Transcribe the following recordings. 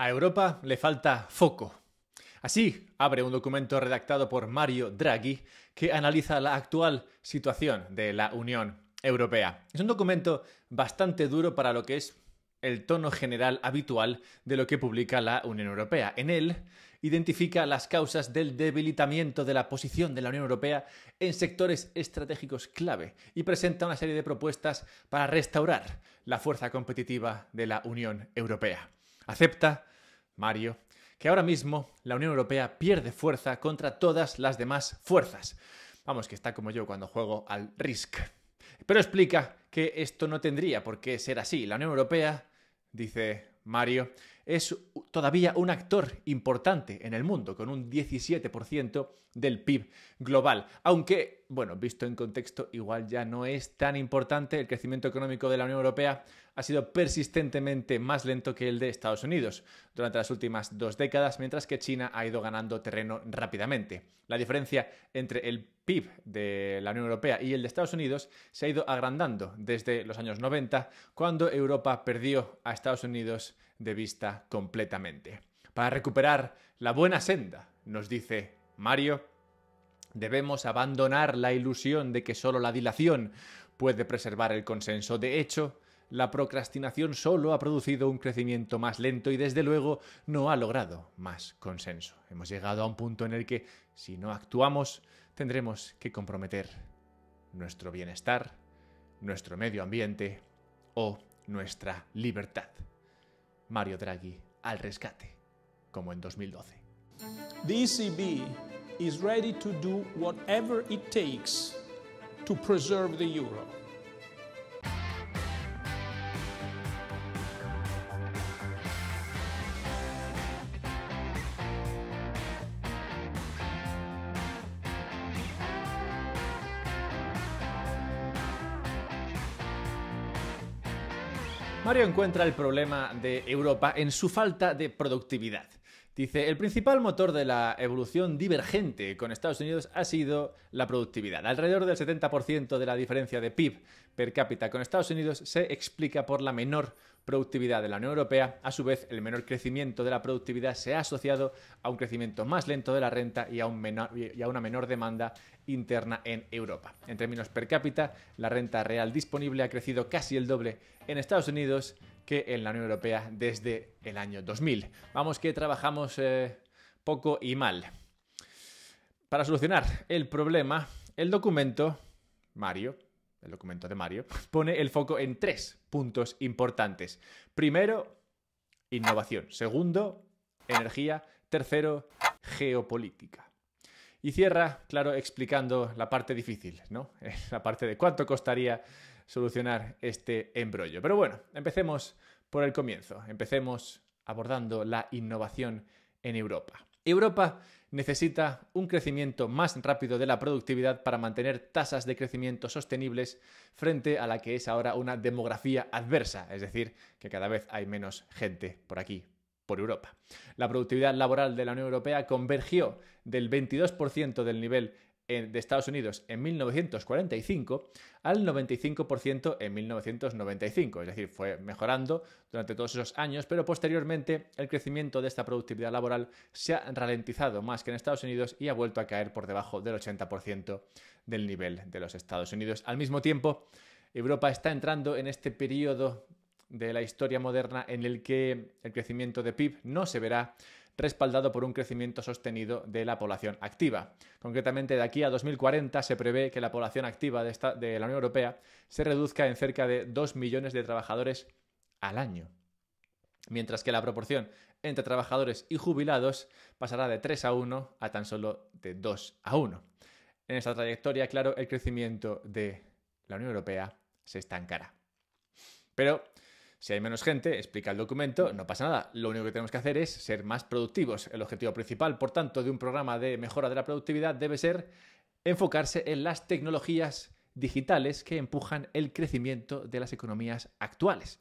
A Europa le falta foco. Así abre un documento redactado por Mario Draghi que analiza la actual situación de la Unión Europea. Es un documento bastante duro para lo que es el tono general habitual de lo que publica la Unión Europea. En él identifica las causas del debilitamiento de la posición de la Unión Europea en sectores estratégicos clave y presenta una serie de propuestas para restaurar la fuerza competitiva de la Unión Europea. Acepta, Mario, que ahora mismo la Unión Europea pierde fuerza contra todas las demás fuerzas. Vamos, que está como yo cuando juego al Risk. Pero explica que esto no tendría por qué ser así. La Unión Europea, dice Mario, es todavía un actor importante en el mundo, con un 17% del PIB global, aunque bueno, visto en contexto, igual ya no es tan importante. El crecimiento económico de la Unión Europea ha sido persistentemente más lento que el de Estados Unidos durante las últimas dos décadas, mientras que China ha ido ganando terreno rápidamente. La diferencia entre el PIB de la Unión Europea y el de Estados Unidos se ha ido agrandando desde los años 90, cuando Europa perdió a Estados Unidos de vista completamente. Para recuperar la buena senda, nos dice Mario Debemos abandonar la ilusión de que solo la dilación puede preservar el consenso. De hecho, la procrastinación solo ha producido un crecimiento más lento y desde luego no ha logrado más consenso. Hemos llegado a un punto en el que, si no actuamos, tendremos que comprometer nuestro bienestar, nuestro medio ambiente o nuestra libertad. Mario Draghi al rescate, como en 2012. DCB is ready to do whatever it takes to preserve the euro. Mario encuentra el problema de Europa en su falta de productividad. Dice, el principal motor de la evolución divergente con Estados Unidos ha sido la productividad. Alrededor del 70% de la diferencia de PIB per cápita con Estados Unidos se explica por la menor productividad de la Unión Europea. A su vez, el menor crecimiento de la productividad se ha asociado a un crecimiento más lento de la renta y a, una menor demanda interna en Europa. En términos per cápita, la renta real disponible ha crecido casi el doble en Estados Unidos que en la Unión Europea desde el año 2000. Vamos que trabajamos eh, poco y mal. Para solucionar el problema, el documento, Mario, el documento de Mario, pone el foco en tres puntos importantes. Primero, innovación. Segundo, energía. Tercero, geopolítica. Y cierra, claro, explicando la parte difícil, ¿no? La parte de cuánto costaría solucionar este embrollo. Pero bueno, empecemos por el comienzo, empecemos abordando la innovación en Europa. Europa necesita un crecimiento más rápido de la productividad para mantener tasas de crecimiento sostenibles frente a la que es ahora una demografía adversa, es decir, que cada vez hay menos gente por aquí, por Europa. La productividad laboral de la Unión Europea convergió del 22% del nivel de Estados Unidos en 1945 al 95% en 1995. Es decir, fue mejorando durante todos esos años, pero posteriormente el crecimiento de esta productividad laboral se ha ralentizado más que en Estados Unidos y ha vuelto a caer por debajo del 80% del nivel de los Estados Unidos. Al mismo tiempo, Europa está entrando en este periodo de la historia moderna en el que el crecimiento de PIB no se verá respaldado por un crecimiento sostenido de la población activa. Concretamente, de aquí a 2040 se prevé que la población activa de, la Unión Europea se reduzca en cerca de 2 millones de trabajadores al año mientras que la proporción entre trabajadores y jubilados pasará de 3 a 1 a tan solo de 2 a 1. En esta trayectoria, claro, el crecimiento de la Unión Europea se estancará. Pero si hay menos gente, explica el documento, no pasa nada. Lo único que tenemos que hacer es ser más productivos. El objetivo principal, por tanto, de un programa de mejora de la productividad debe ser enfocarse en las tecnologías digitales que empujan el crecimiento de las economías actuales.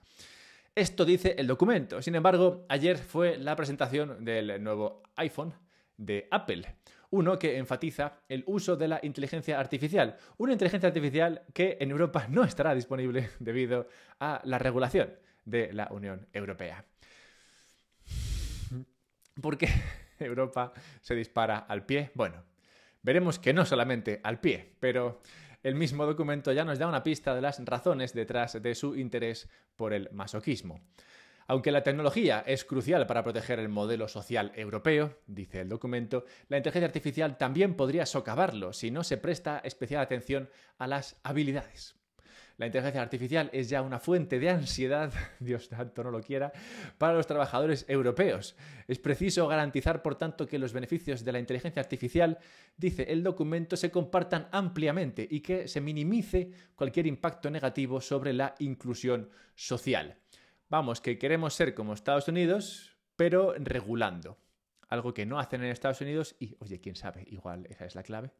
Esto dice el documento. Sin embargo, ayer fue la presentación del nuevo iPhone de Apple, uno que enfatiza el uso de la inteligencia artificial, una inteligencia artificial que en Europa no estará disponible debido a la regulación de la Unión Europea. ¿Por qué Europa se dispara al pie? Bueno, veremos que no solamente al pie, pero el mismo documento ya nos da una pista de las razones detrás de su interés por el masoquismo. Aunque la tecnología es crucial para proteger el modelo social europeo, dice el documento, la inteligencia artificial también podría socavarlo si no se presta especial atención a las habilidades. La inteligencia artificial es ya una fuente de ansiedad, Dios tanto no lo quiera, para los trabajadores europeos. Es preciso garantizar, por tanto, que los beneficios de la inteligencia artificial, dice el documento, se compartan ampliamente y que se minimice cualquier impacto negativo sobre la inclusión social. Vamos, que queremos ser como Estados Unidos, pero regulando. Algo que no hacen en Estados Unidos y, oye, quién sabe, igual esa es la clave.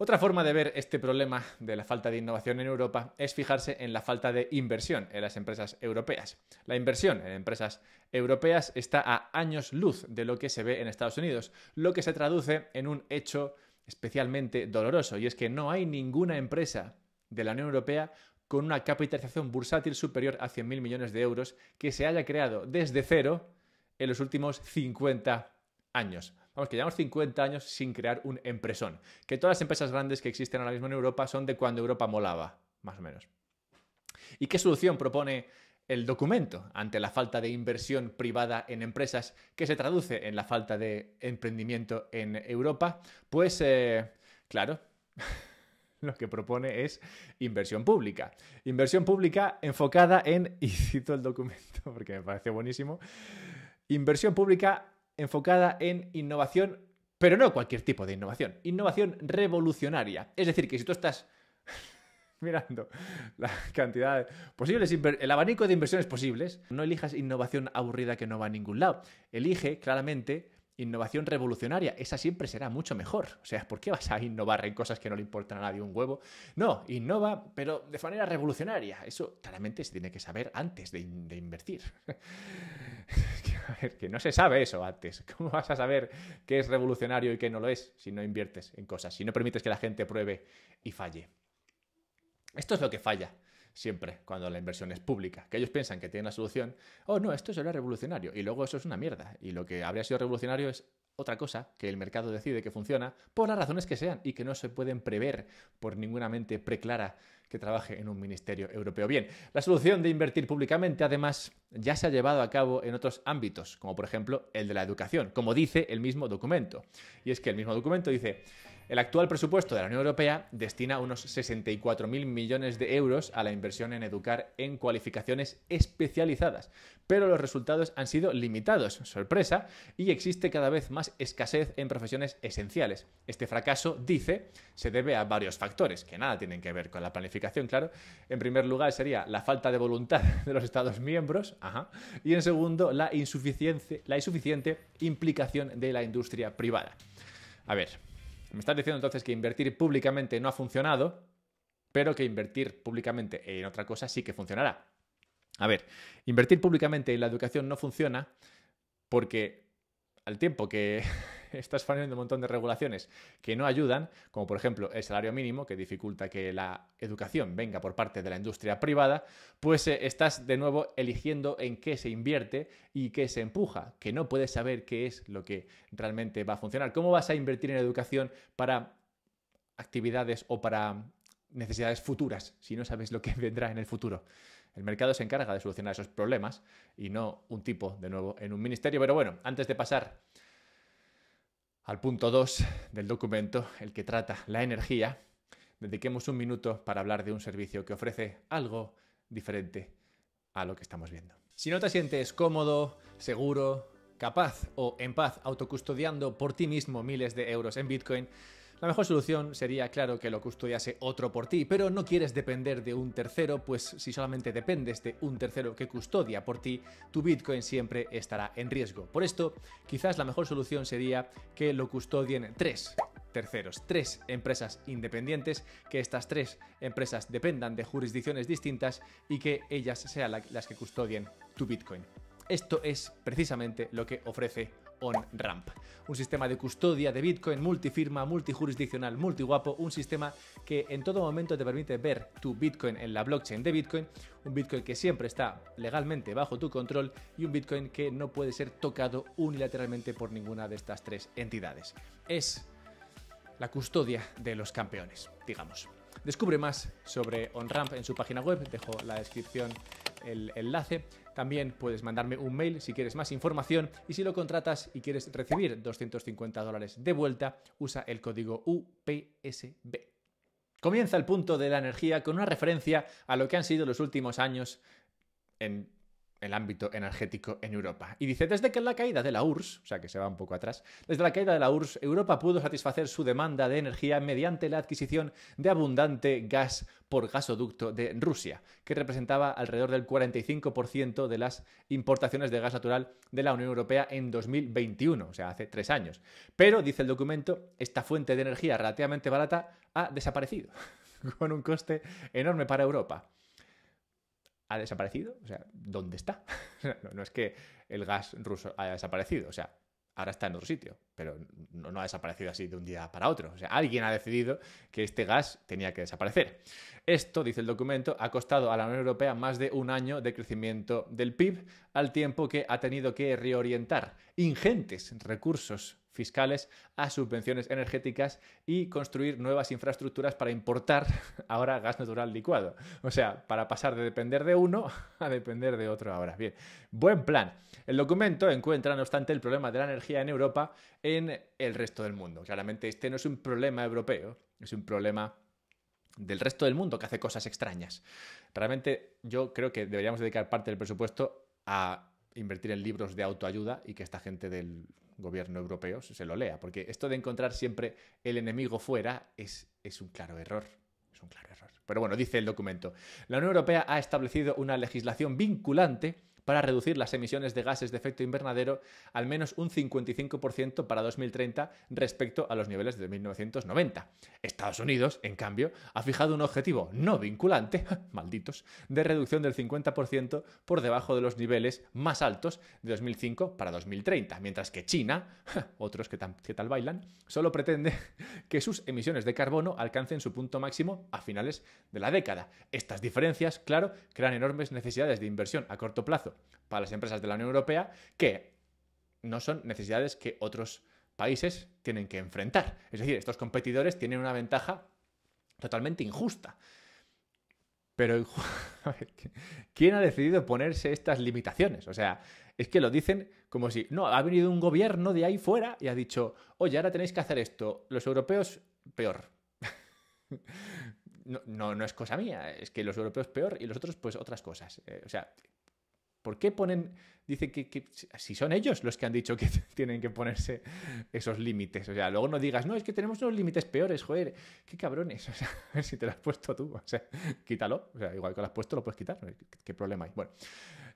Otra forma de ver este problema de la falta de innovación en Europa es fijarse en la falta de inversión en las empresas europeas. La inversión en empresas europeas está a años luz de lo que se ve en Estados Unidos, lo que se traduce en un hecho especialmente doloroso, y es que no hay ninguna empresa de la Unión Europea con una capitalización bursátil superior a 100.000 millones de euros que se haya creado desde cero en los últimos 50 años. Vamos, que llevamos 50 años sin crear un empresón. Que todas las empresas grandes que existen ahora mismo en Europa son de cuando Europa molaba, más o menos. ¿Y qué solución propone el documento ante la falta de inversión privada en empresas que se traduce en la falta de emprendimiento en Europa? Pues, eh, claro. lo que propone es inversión pública. Inversión pública enfocada en, y cito el documento porque me parece buenísimo, inversión pública enfocada en innovación, pero no cualquier tipo de innovación, innovación revolucionaria. Es decir, que si tú estás mirando la cantidad de posibles, el abanico de inversiones posibles, no elijas innovación aburrida que no va a ningún lado. Elige claramente innovación revolucionaria, esa siempre será mucho mejor. O sea, ¿por qué vas a innovar en cosas que no le importan a nadie un huevo? No, innova, pero de manera revolucionaria. Eso claramente se tiene que saber antes de, de invertir. A ver, que no se sabe eso antes. ¿Cómo vas a saber qué es revolucionario y qué no lo es si no inviertes en cosas, si no permites que la gente pruebe y falle? Esto es lo que falla siempre cuando la inversión es pública, que ellos piensan que tienen la solución, oh no, esto lo revolucionario, y luego eso es una mierda, y lo que habría sido revolucionario es otra cosa que el mercado decide que funciona por las razones que sean y que no se pueden prever por ninguna mente preclara que trabaje en un ministerio europeo. Bien, la solución de invertir públicamente además ya se ha llevado a cabo en otros ámbitos, como por ejemplo el de la educación, como dice el mismo documento. Y es que el mismo documento dice, el actual presupuesto de la Unión Europea destina unos 64.000 millones de euros a la inversión en educar en cualificaciones especializadas, pero los resultados han sido limitados, sorpresa, y existe cada vez más escasez en profesiones esenciales. Este fracaso, dice, se debe a varios factores, que nada tienen que ver con la planificación, claro. En primer lugar sería la falta de voluntad de los Estados miembros, y en segundo, la insuficiente, la insuficiente implicación de la industria privada. A ver, me estás diciendo entonces que invertir públicamente no ha funcionado, pero que invertir públicamente en otra cosa sí que funcionará. A ver, invertir públicamente en la educación no funciona porque al tiempo que estás fallando un montón de regulaciones que no ayudan, como por ejemplo el salario mínimo, que dificulta que la educación venga por parte de la industria privada, pues eh, estás de nuevo eligiendo en qué se invierte y qué se empuja, que no puedes saber qué es lo que realmente va a funcionar. ¿Cómo vas a invertir en educación para actividades o para necesidades futuras si no sabes lo que vendrá en el futuro? El mercado se encarga de solucionar esos problemas y no un tipo, de nuevo, en un ministerio. Pero bueno, antes de pasar al punto 2 del documento, el que trata la energía, dediquemos un minuto para hablar de un servicio que ofrece algo diferente a lo que estamos viendo. Si no te sientes cómodo, seguro, capaz o en paz autocustodiando por ti mismo miles de euros en Bitcoin, la mejor solución sería, claro, que lo custodiase otro por ti, pero no quieres depender de un tercero, pues si solamente dependes de un tercero que custodia por ti, tu Bitcoin siempre estará en riesgo. Por esto, quizás la mejor solución sería que lo custodien tres terceros, tres empresas independientes, que estas tres empresas dependan de jurisdicciones distintas y que ellas sean las que custodien tu Bitcoin. Esto es precisamente lo que ofrece on-ramp. Un sistema de custodia de Bitcoin multifirma, multijurisdiccional, multiguapo, un sistema que en todo momento te permite ver tu Bitcoin en la blockchain de Bitcoin, un Bitcoin que siempre está legalmente bajo tu control y un Bitcoin que no puede ser tocado unilateralmente por ninguna de estas tres entidades. Es la custodia de los campeones, digamos. Descubre más sobre OnRamp en su página web, dejo la descripción el enlace. También puedes mandarme un mail si quieres más información y si lo contratas y quieres recibir 250 dólares de vuelta, usa el código UPSB. Comienza el punto de la energía con una referencia a lo que han sido los últimos años en el ámbito energético en Europa. Y dice, desde que la caída de la URSS, o sea que se va un poco atrás, desde la caída de la URSS, Europa pudo satisfacer su demanda de energía mediante la adquisición de abundante gas por gasoducto de Rusia, que representaba alrededor del 45% de las importaciones de gas natural de la Unión Europea en 2021, o sea, hace tres años. Pero, dice el documento, esta fuente de energía relativamente barata ha desaparecido, con un coste enorme para Europa ha desaparecido, o sea, ¿dónde está? no, es que el gas ruso haya desaparecido, o sea, ahora está en otro sitio, pero no, ha desaparecido así de un día para otro. O sea, alguien ha decidido que este gas tenía que desaparecer. Esto, dice el documento, ha costado a la Unión Europea más de un año de crecimiento del PIB, al tiempo que ha tenido que reorientar ingentes recursos fiscales a subvenciones energéticas y construir nuevas infraestructuras para importar ahora gas natural licuado. O sea, para pasar de depender de uno a depender de otro ahora. Bien, buen plan. El documento encuentra, no obstante, el problema de la energía en Europa en el resto del mundo. Claramente este no es un problema europeo, es un problema del resto del mundo que hace cosas extrañas. Realmente yo creo que deberíamos dedicar parte del presupuesto a invertir en libros de autoayuda y que esta gente del gobierno europeo se lo lea. Porque esto de encontrar siempre el enemigo fuera es, es un claro error. Es un claro error. Pero bueno, dice el documento. La Unión Europea ha establecido una legislación vinculante para reducir las emisiones de gases de efecto invernadero al menos un 55% para 2030 respecto a los niveles de 1990. Estados Unidos, en cambio, ha fijado un objetivo no vinculante, malditos, de reducción del 50% por debajo de los niveles más altos de 2005 para 2030, mientras que China, otros que, que tal bailan, solo pretende que sus emisiones de carbono alcancen su punto máximo a finales de la década. Estas diferencias, claro, crean enormes necesidades de inversión a corto plazo para las empresas de la Unión Europea que no son necesidades que otros países tienen que enfrentar. Es decir, estos competidores tienen una ventaja totalmente injusta. Pero ¿quién ha decidido ponerse estas limitaciones? O sea, es que lo dicen como si, no, ha venido un gobierno de ahí fuera y ha dicho, oye, ahora tenéis que hacer esto, los europeos peor. no, no, es cosa mía, es que los europeos peor y los otros pues otras cosas. Eh, o sea, ¿Por qué ponen, dice que, si son ellos los que han dicho que tienen que ponerse esos límites? O sea, luego no digas, no, es que tenemos unos límites peores, joder, qué cabrones, o sea, si te lo has puesto tú, o sea, quítalo, o sea, igual que lo has puesto, lo puedes quitar, ¿qué, problema hay? Bueno,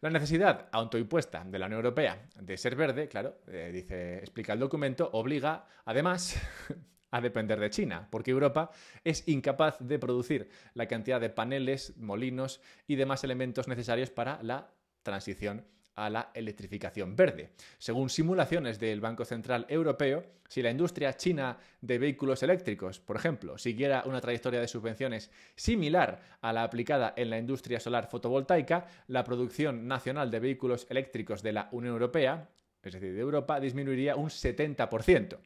la necesidad autoimpuesta de la Unión Europea de ser verde, claro, eh, dice, explica el documento, obliga, además, a depender de China, porque Europa es incapaz de producir la cantidad de paneles, molinos y demás elementos necesarios para la transición a la electrificación verde. Según simulaciones del Banco Central Europeo, si la industria china de vehículos eléctricos, por ejemplo, siguiera una trayectoria de subvenciones similar a la aplicada en la industria solar fotovoltaica, la producción nacional de vehículos eléctricos de la Unión Europea, es decir, de Europa, disminuiría un 70%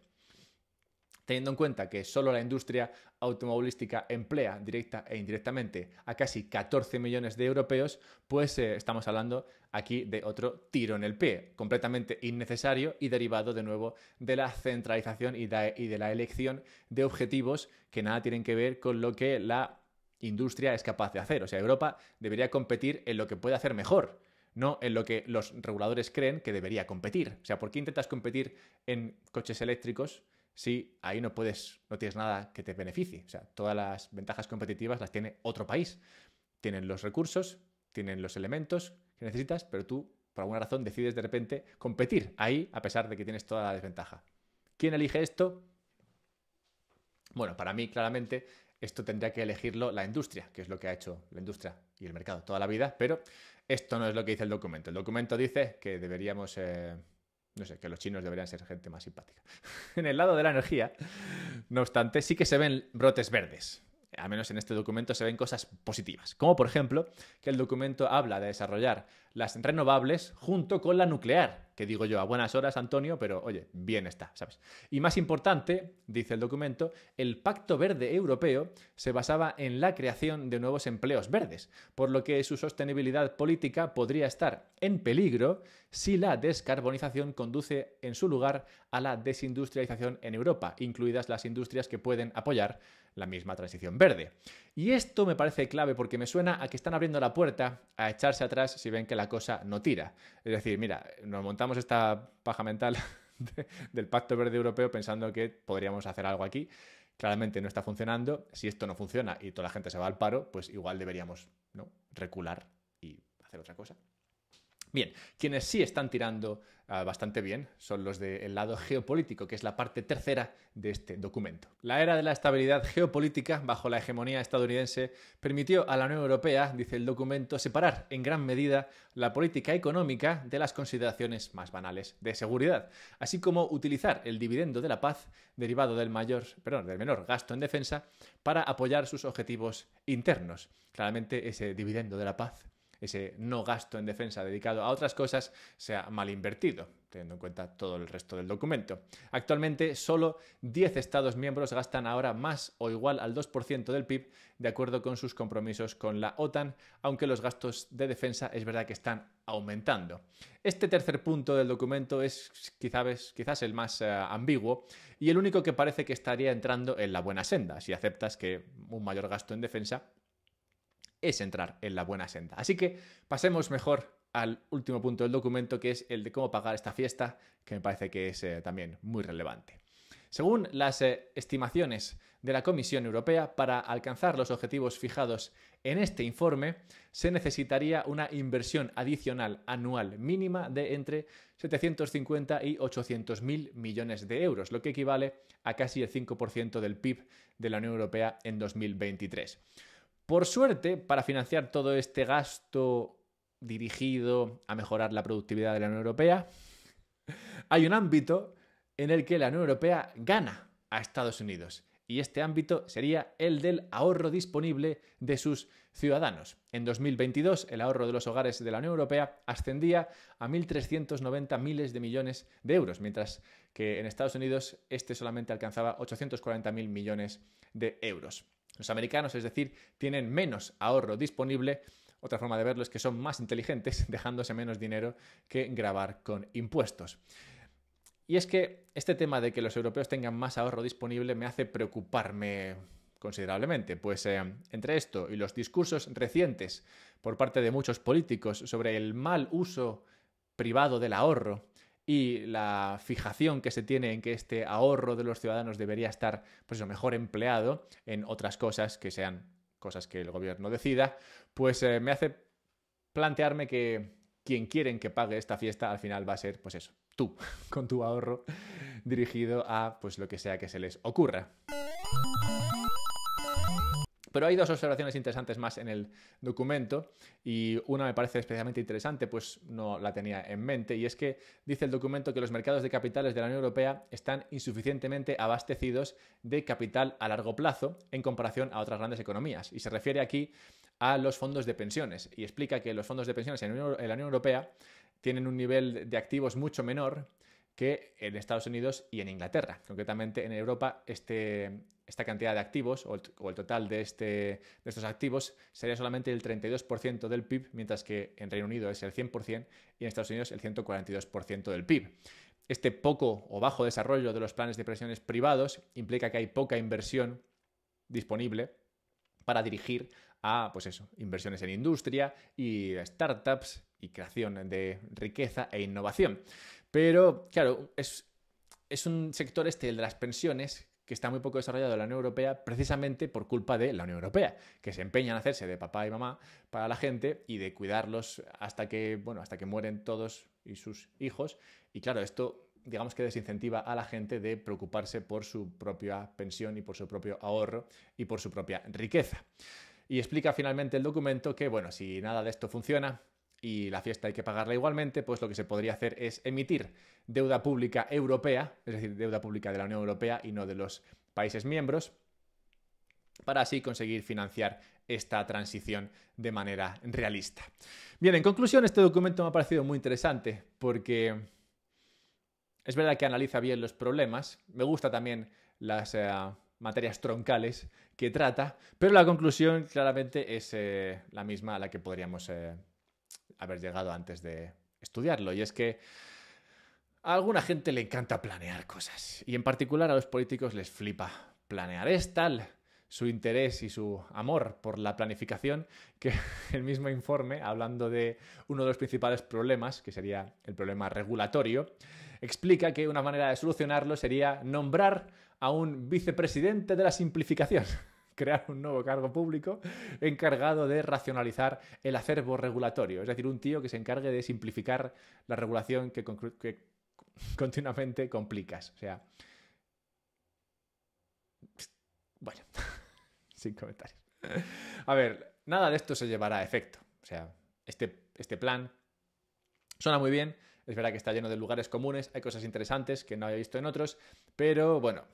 teniendo en cuenta que solo la industria automovilística emplea directa e indirectamente a casi 14 millones de europeos, pues eh, estamos hablando aquí de otro tiro en el pie, completamente innecesario y derivado de nuevo de la centralización y de la elección de objetivos que nada tienen que ver con lo que la industria es capaz de hacer. O sea, Europa debería competir en lo que puede hacer mejor no en lo que los reguladores creen que debería competir. O sea, ¿por qué intentas competir en coches eléctricos si ahí no puedes, no tienes nada que te beneficie. O sea, todas las ventajas competitivas las tiene otro país. Tienen los recursos, tienen los elementos que necesitas, pero tú, por alguna razón, decides de repente competir ahí, a pesar de que tienes toda la desventaja. ¿Quién elige esto? Bueno, para mí, claramente, esto tendría que elegirlo la industria, que es lo que ha hecho la industria y el mercado toda la vida, pero esto no es lo que dice el documento. El documento dice que deberíamos. Eh, no sé, que los chinos deberían ser gente más simpática. en el lado de la energía, no obstante, sí que se ven brotes verdes al menos en este documento, se ven cosas positivas, como por ejemplo que el documento habla de desarrollar las renovables junto con la nuclear, que digo yo a buenas horas, Antonio, pero oye, bien está, ¿sabes? Y más importante, dice el documento, el Pacto Verde Europeo se basaba en la creación de nuevos empleos verdes, por lo que su sostenibilidad política podría estar en peligro si la descarbonización conduce en su lugar a la desindustrialización en Europa, incluidas las industrias que pueden apoyar la misma transición verde. Y esto me parece clave porque me suena a que están abriendo la puerta a echarse atrás si ven que la cosa no tira. Es decir, mira, nos montamos esta paja mental del Pacto Verde Europeo pensando que podríamos hacer algo aquí. Claramente no está funcionando. Si esto no funciona y toda la gente se va al paro, pues igual deberíamos ¿no? recular y hacer otra cosa. Bien, quienes sí están tirando ah, bastante bien son los del lado geopolítico, que es la parte tercera de este documento. La era de la estabilidad geopolítica bajo la hegemonía estadounidense permitió a la Unión Europea, dice el documento, separar en gran medida la política económica de las consideraciones más banales de seguridad, así como utilizar el dividendo de la paz derivado del mayor, perdón, del menor gasto en defensa para apoyar sus objetivos internos. Claramente ese dividendo de la paz ese no gasto en defensa dedicado a otras cosas sea mal invertido, teniendo en cuenta todo el resto del documento. Actualmente, solo 10 Estados miembros gastan ahora más o igual al 2% del PIB, de acuerdo con sus compromisos con la OTAN, aunque los gastos de defensa es verdad que están aumentando. Este tercer punto del documento es quizás, quizás el más eh, ambiguo y el único que parece que estaría entrando en la buena senda, si aceptas que un mayor gasto en defensa es entrar en la buena senda. Así que pasemos mejor al último punto del documento, que es el de cómo pagar esta fiesta, que me parece que es eh, también muy relevante. Según las eh, estimaciones de la Comisión Europea, para alcanzar los objetivos fijados en este informe, se necesitaría una inversión adicional anual mínima de entre 750 y 800 mil millones de euros, lo que equivale a casi el 5% del PIB de la Unión Europea en 2023. Por suerte, para financiar todo este gasto dirigido a mejorar la productividad de la Unión Europea, hay un ámbito en el que la Unión Europea gana a Estados Unidos. Y este ámbito sería el del ahorro disponible de sus ciudadanos. En 2022, el ahorro de los hogares de la Unión Europea ascendía a 1.390 miles de millones de euros, mientras que en Estados Unidos este solamente alcanzaba 840.000 millones de euros. Los americanos, es decir, tienen menos ahorro disponible. Otra forma de verlo es que son más inteligentes dejándose menos dinero que grabar con impuestos. Y es que este tema de que los europeos tengan más ahorro disponible me hace preocuparme considerablemente, pues eh, entre esto y los discursos recientes por parte de muchos políticos sobre el mal uso privado del ahorro, y la fijación que se tiene en que este ahorro de los ciudadanos debería estar pues, mejor empleado en otras cosas que sean cosas que el gobierno decida, pues eh, me hace plantearme que quien quieren que pague esta fiesta al final va a ser, pues eso, tú, con tu ahorro dirigido a pues lo que sea que se les ocurra. Pero hay dos observaciones interesantes más en el documento y una me parece especialmente interesante, pues no la tenía en mente, y es que dice el documento que los mercados de capitales de la Unión Europea están insuficientemente abastecidos de capital a largo plazo en comparación a otras grandes economías. Y se refiere aquí a los fondos de pensiones y explica que los fondos de pensiones en la Unión Europea tienen un nivel de activos mucho menor que en Estados Unidos y en Inglaterra. Concretamente en Europa este, esta cantidad de activos o el, total de, este, de, estos activos sería solamente el 32% del PIB, mientras que en Reino Unido es el 100% y en Estados Unidos el 142% del PIB. Este poco o bajo desarrollo de los planes de pensiones privados implica que hay poca inversión disponible para dirigir a, pues eso, inversiones en industria y startups y creación de riqueza e innovación. Pero, claro, es, es un sector este, el de las pensiones, que está muy poco desarrollado en la Unión Europea precisamente por culpa de la Unión Europea, que se empeñan en hacerse de papá y mamá para la gente y de cuidarlos hasta que, bueno, hasta que mueren todos y sus hijos. Y claro, esto digamos que desincentiva a la gente de preocuparse por su propia pensión y por su propio ahorro y por su propia riqueza. Y explica finalmente el documento que, bueno, si nada de esto funciona, y la fiesta hay que pagarla igualmente, pues lo que se podría hacer es emitir deuda pública europea, es decir, deuda pública de la Unión Europea y no de los países miembros, para así conseguir financiar esta transición de manera realista. Bien, en conclusión, este documento me ha parecido muy interesante porque es verdad que analiza bien los problemas, me gusta también las eh, materias troncales que trata, pero la conclusión claramente es eh, la misma a la que podríamos... Eh, haber llegado antes de estudiarlo. Y es que a alguna gente le encanta planear cosas. Y en particular a los políticos les flipa planear. Es tal su interés y su amor por la planificación que el mismo informe, hablando de uno de los principales problemas, que sería el problema regulatorio, explica que una manera de solucionarlo sería nombrar a un vicepresidente de la simplificación. crear un nuevo cargo público encargado de racionalizar el acervo regulatorio, es decir, un tío que se encargue de simplificar la regulación que, continuamente complicas. O sea, bueno, sin comentarios. A ver, nada de esto se llevará a efecto. O sea, este, este plan suena muy bien, es verdad que está lleno de lugares comunes, hay cosas interesantes que no había visto en otros, pero bueno,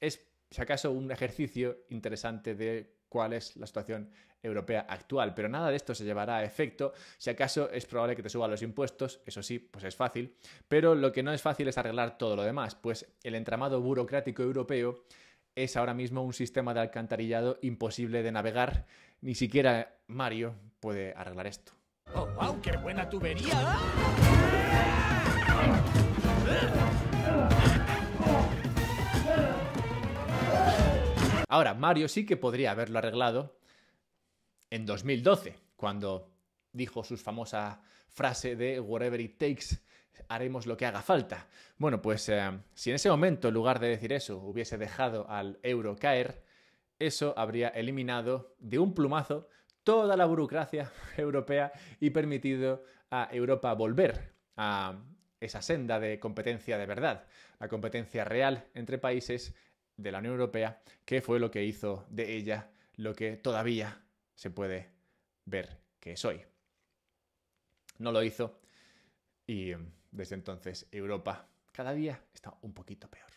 es si acaso un ejercicio interesante de cuál es la situación europea actual. Pero nada de esto se llevará a efecto. Si acaso es probable que te suban los impuestos, eso sí, pues es fácil. Pero lo que no es fácil es arreglar todo lo demás, pues el entramado burocrático europeo es ahora mismo un sistema de alcantarillado imposible de navegar. Ni siquiera Mario puede arreglar esto. ¡Oh, wow! ¡Qué buena tubería! Ahora, Mario sí que podría haberlo arreglado en 2012, cuando dijo su famosa frase de whatever it takes, haremos lo que haga falta. Bueno, pues eh, si en ese momento, en lugar de decir eso, hubiese dejado al euro caer, eso habría eliminado de un plumazo toda la burocracia europea y permitido a Europa volver a esa senda de competencia de verdad, la competencia real entre países de la Unión Europea, que fue lo que hizo de ella lo que todavía se puede ver que es hoy. No lo hizo y em, desde entonces Europa cada día está un poquito peor.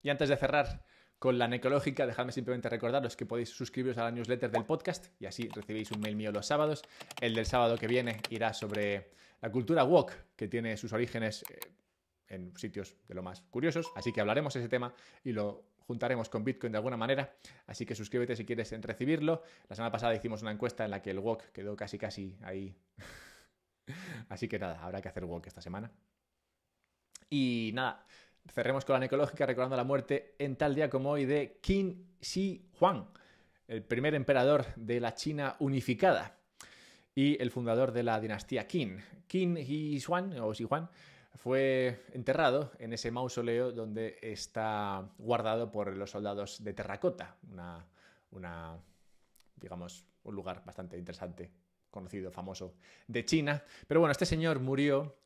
Y antes de cerrar con la necológica, dejadme simplemente recordaros que podéis suscribiros a la newsletter del podcast y así recibís un mail mío los sábados. El del sábado que viene irá sobre la cultura wok, que tiene sus orígenes eh, en sitios de lo más curiosos. Así que hablaremos ese tema y lo juntaremos con Bitcoin de alguna manera, así que suscríbete si quieres recibirlo. La semana pasada hicimos una encuesta en la que el walk quedó casi casi ahí. así que nada, habrá que hacer walk esta semana. Y nada, cerremos con la necológica recordando la muerte en tal día como hoy de Qin Shi Huang, el primer emperador de la China unificada y el fundador de la dinastía Qin. Qin Shi Huang o Shi Huang fue enterrado en ese mausoleo donde está guardado por los soldados de terracota, una, digamos, un lugar bastante interesante, conocido, famoso, de China. Pero bueno, este señor murió,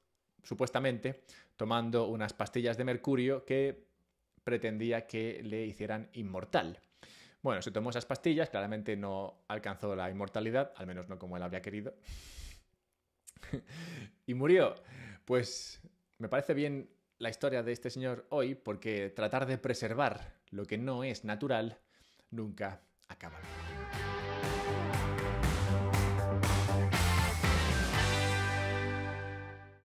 supuestamente, tomando unas pastillas de mercurio que pretendía que le hicieran inmortal. Bueno, se tomó esas pastillas, claramente no alcanzó la inmortalidad, al menos no como él había querido. y murió. Pues me parece bien la historia de este señor hoy porque tratar de preservar lo que no es natural nunca acaba.